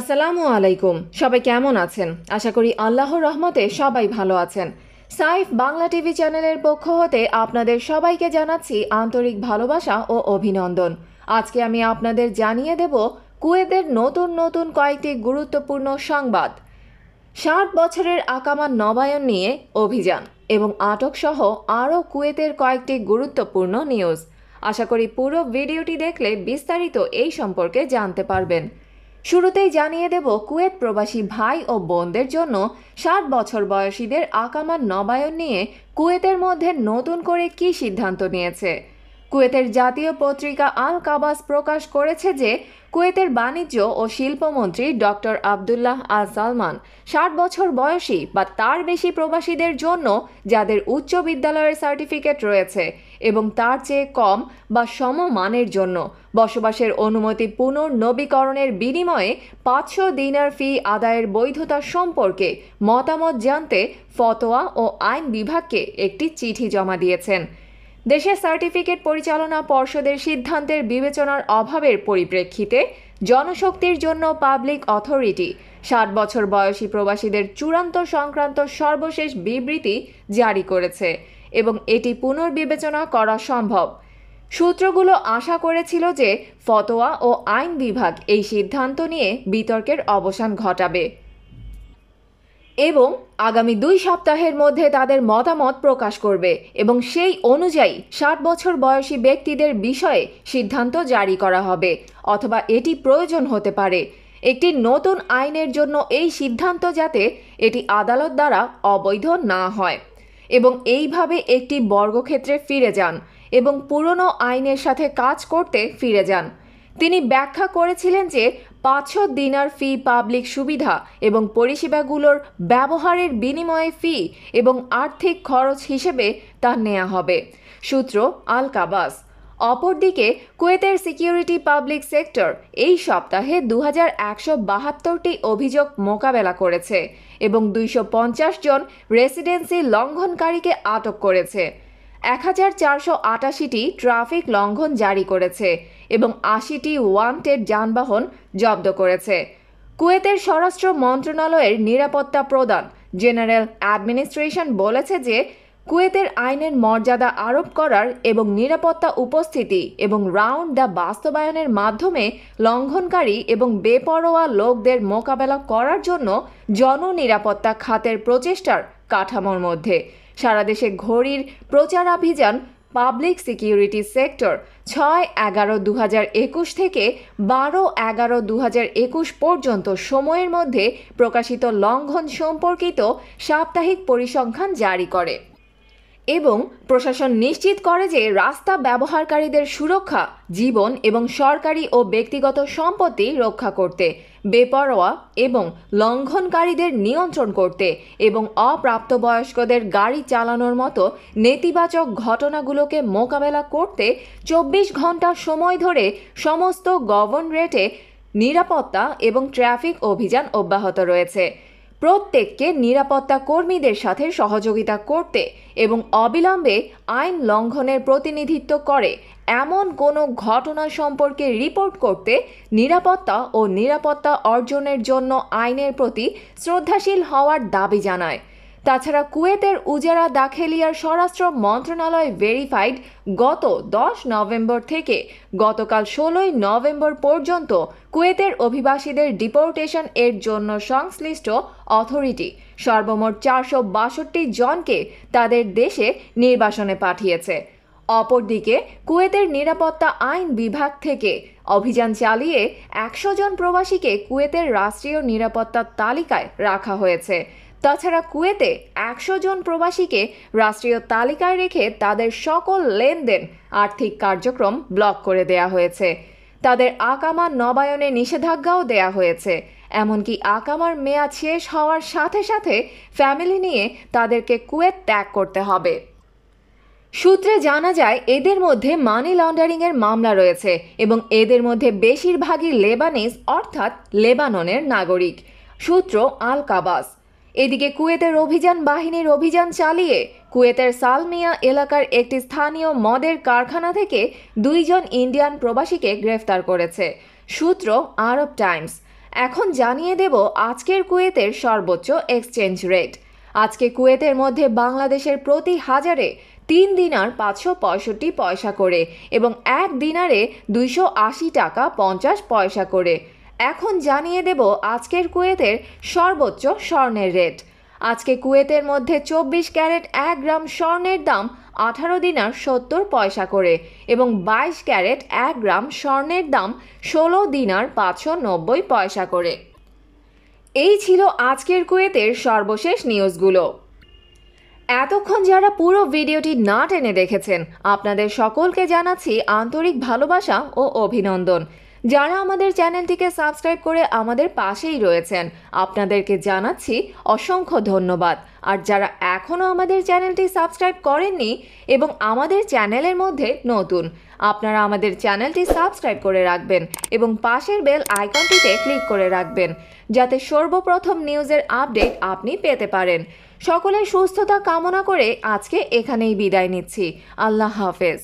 আসসালামু আলাইকুম সবাই কেমন আছেন আশা করি আল্লাহর রহমতে সবাই ভালো আছেন সাইফ বাংলা টিভি চ্যানেলের পক্ষ হতে আপনাদের সবাইকে জানাচ্ছি আন্তরিক ভালোবাসা ও অভিনন্দন আজকে আমি আপনাদের জানিয়ে দেব কুয়েতের নতুন নতুন কয়েকটি গুরুত্বপূর্ণ সংবাদ ষাট বছরের আকামা নবায়ন নিয়ে অভিযান এবং আটকসহ আরও কুয়েতের কয়েকটি গুরুত্বপূর্ণ নিউজ আশা করি পুরো ভিডিওটি দেখলে বিস্তারিত এই সম্পর্কে জানতে পারবেন শুরুতেই জানিয়ে দেব কুয়েত প্রবাসী ভাই ও বোনদের জন্য ষাট বছর বয়সীদের আকামার নবায়ন নিয়ে কুয়েতের মধ্যে নতুন করে কি সিদ্ধান্ত নিয়েছে কুয়েতের জাতীয় পত্রিকা আল কাবাস প্রকাশ করেছে যে কুয়েতের বাণিজ্য ও শিল্পমন্ত্রী ডক্টর আবদুল্লাহ আল সালমান ষাট বছর বয়সী বা তার বেশি প্রবাসীদের জন্য যাদের উচ্চ বিদ্যালয়ের সার্টিফিকেট রয়েছে এবং তার চেয়ে কম বা সমমানের জন্য বসবাসের অনুমতি পুনর্নবীকরণের বিনিময়ে পাঁচশো দিনার ফি আদায়ের বৈধতা সম্পর্কে মতামত জানতে ফতোয়া ও আইন বিভাগকে একটি চিঠি জমা দিয়েছেন দেশে সার্টিফিকেট পরিচালনা পর্ষদের সিদ্ধান্তের বিবেচনার অভাবের পরিপ্রেক্ষিতে জনশক্তির জন্য পাবলিক অথরিটি ষাট বছর বয়সী প্রবাসীদের চূড়ান্ত সংক্রান্ত সর্বশেষ বিবৃতি জারি করেছে এবং এটি পুনর্বিবেচনা করা সম্ভব সূত্রগুলো আশা করেছিল যে ফতোয়া ও আইন বিভাগ এই সিদ্ধান্ত নিয়ে বিতর্কের অবসান ঘটাবে এবং আগামী দুই সপ্তাহের মধ্যে তাদের মতামত প্রকাশ করবে এবং সেই অনুযায়ী ষাট বছর বয়সী ব্যক্তিদের বিষয়ে সিদ্ধান্ত জারি করা হবে অথবা এটি প্রয়োজন হতে পারে একটি নতুন আইনের জন্য এই সিদ্ধান্ত যাতে এটি আদালত দ্বারা অবৈধ না হয় এবং এইভাবে একটি বর্গক্ষেত্রে ফিরে যান এবং পুরনো আইনের সাথে কাজ করতে ফিরে যান তিনি ব্যাখ্যা করেছিলেন যে পাঁচশো দিনার ফি পাবলিক সুবিধা এবং পরিষেবাগুলোর ব্যবহারের বিনিময়ে ফি এবং আর্থিক খরচ হিসেবে তা নেওয়া হবে সূত্র আল কাবাস অপরদিকে কুয়েতের সিকিউরিটি পাবলিক সেক্টর এই সপ্তাহে দু বাহাত্তরটি অভিযোগ মোকাবেলা করেছে এবং দুইশো জন রেসিডেন্সি লঙ্ঘনকারীকে আটক করেছে এক হাজার চারশো আটাশিটি ট্রাফিক লঙ্ঘন জারি করেছে এবং আশিটি ওয়ান্টেড যানবাহন জব্দ করেছে কুয়েতের স্বরাষ্ট্র মন্ত্রণালয়ের নিরাপত্তা প্রদান জেনারেল অ্যাডমিনিস্ট্রেশন বলেছে যে কুয়েতের আইনের মর্যাদা আরোপ করার এবং নিরাপত্তা উপস্থিতি এবং রাউন্ড দ্য বাস্তবায়নের মাধ্যমে লঙ্ঘনকারী এবং বেপরোয়া লোকদের মোকাবেলা করার জন্য জননিরাপত্তা খাতের প্রচেষ্টার কাঠামোর মধ্যে সারা দেশে ঘড়ির প্রচারাভিযান পাবলিক সিকিউরিটি সেক্টর ছয় এগারো দু একুশ থেকে বারো এগারো দু একুশ পর্যন্ত সময়ের মধ্যে প্রকাশিত লঙ্ঘন সম্পর্কিত সাপ্তাহিক পরিসংখ্যান জারি করে এবং প্রশাসন নিশ্চিত করে যে রাস্তা ব্যবহারকারীদের সুরক্ষা জীবন এবং সরকারি ও ব্যক্তিগত সম্পত্তি রক্ষা করতে বেপরোয়া এবং লঙ্ঘনকারীদের নিয়ন্ত্রণ করতে এবং অপ্রাপ্তবয়স্কদের গাড়ি চালানোর মতো নেতিবাচক ঘটনাগুলোকে মোকাবেলা করতে চব্বিশ ঘন্টা সময় ধরে সমস্ত গভর্নরেটে নিরাপত্তা এবং ট্রাফিক অভিযান অব্যাহত রয়েছে প্রত্যেককে নিরাপত্তা কর্মীদের সাথে সহযোগিতা করতে এবং অবিলম্বে আইন লঙ্ঘনের প্রতিনিধিত্ব করে এমন কোনো ঘটনা সম্পর্কে রিপোর্ট করতে নিরাপত্তা ও নিরাপত্তা অর্জনের জন্য আইনের প্রতি শ্রদ্ধাশীল হওয়ার দাবি জানায় তাছাড়া কুয়েতের উজারা দাখেলিয়ার স্বরাষ্ট্র মন্ত্রণালয় ভেরিফাইড গত দশ নভেম্বর থেকে গতকাল ষোলোই নভেম্বর পর্যন্ত কুয়েতের অভিবাসীদের ডিপোর্টেশন এর জন্য সংশ্লিষ্ট অথরিটি সর্বমোট চারশো বাষট্টি জনকে তাদের দেশে নির্বাসনে পাঠিয়েছে অপরদিকে কুয়েতের নিরাপত্তা আইন বিভাগ থেকে অভিযান চালিয়ে একশো জন প্রবাসীকে কুয়েতের রাষ্ট্রীয় নিরাপত্তা তালিকায় রাখা হয়েছে তাছাড়া কুয়েতে একশো জন প্রবাসীকে রাষ্ট্রীয় তালিকায় রেখে তাদের সকল লেনদেন আর্থিক কার্যক্রম ব্লক করে দেয়া হয়েছে তাদের আকামা নবায়নে নিষেধাজ্ঞাও দেয়া হয়েছে এমনকি আকামার মেয়াদ শেষ হওয়ার সাথে সাথে ফ্যামিলি নিয়ে তাদেরকে কুয়েত ত্যাগ করতে হবে সূত্রে জানা যায় এদের মধ্যে মানি লন্ডারিংয়ের মামলা রয়েছে এবং এদের মধ্যে বেশিরভাগই লেবানিজ অর্থাৎ লেবাননের নাগরিক সূত্র আল কাবাস এদিকে কুয়েতের অভিযান বাহিনীর অভিযান চালিয়ে কুয়েতের সালমিয়া এলাকার একটি স্থানীয় মদের কারখানা থেকে দুইজন ইন্ডিয়ান প্রবাসীকে গ্রেফতার করেছে সূত্র আরব টাইমস এখন জানিয়ে দেব আজকের কুয়েতের সর্বোচ্চ এক্সচেঞ্জ রেট আজকে কুয়েতের মধ্যে বাংলাদেশের প্রতি হাজারে তিন দিনার পাঁচশো পঁয়ষট্টি পয়সা করে এবং এক দিনারে দুইশো আশি টাকা পঞ্চাশ পয়সা করে এখন জানিয়ে দেব আজকের কুয়েতের সর্বোচ্চ স্বর্ণের রেট আজকে কুয়েতের মধ্যে চব্বিশ ক্যারেট এক গ্রাম স্বর্ণের দাম আঠারো দিনার সত্তর পয়সা করে এবং বাইশ ক্যারেট এক গ্রাম স্বর্ণের দাম ষোলো দিনার পাঁচশো নব্বই পয়সা করে এই ছিল আজকের কুয়েতের সর্বশেষ নিউজগুলো এতক্ষণ যারা পুরো ভিডিওটি না টেনে দেখেছেন আপনাদের সকলকে জানাচ্ছি আন্তরিক ভালোবাসা ও অভিনন্দন যারা আমাদের চ্যানেলটিকে সাবস্ক্রাইব করে আমাদের পাশেই রয়েছেন আপনাদেরকে জানাচ্ছি অসংখ্য ধন্যবাদ আর যারা এখনও আমাদের চ্যানেলটি সাবস্ক্রাইব করেননি এবং আমাদের চ্যানেলের মধ্যে নতুন আপনারা আমাদের চ্যানেলটি সাবস্ক্রাইব করে রাখবেন এবং পাশের বেল আইকনটিতে ক্লিক করে রাখবেন যাতে সর্বপ্রথম নিউজের আপডেট আপনি পেতে পারেন সকলের সুস্থতা কামনা করে আজকে এখানেই বিদায় নিচ্ছি আল্লাহ হাফেজ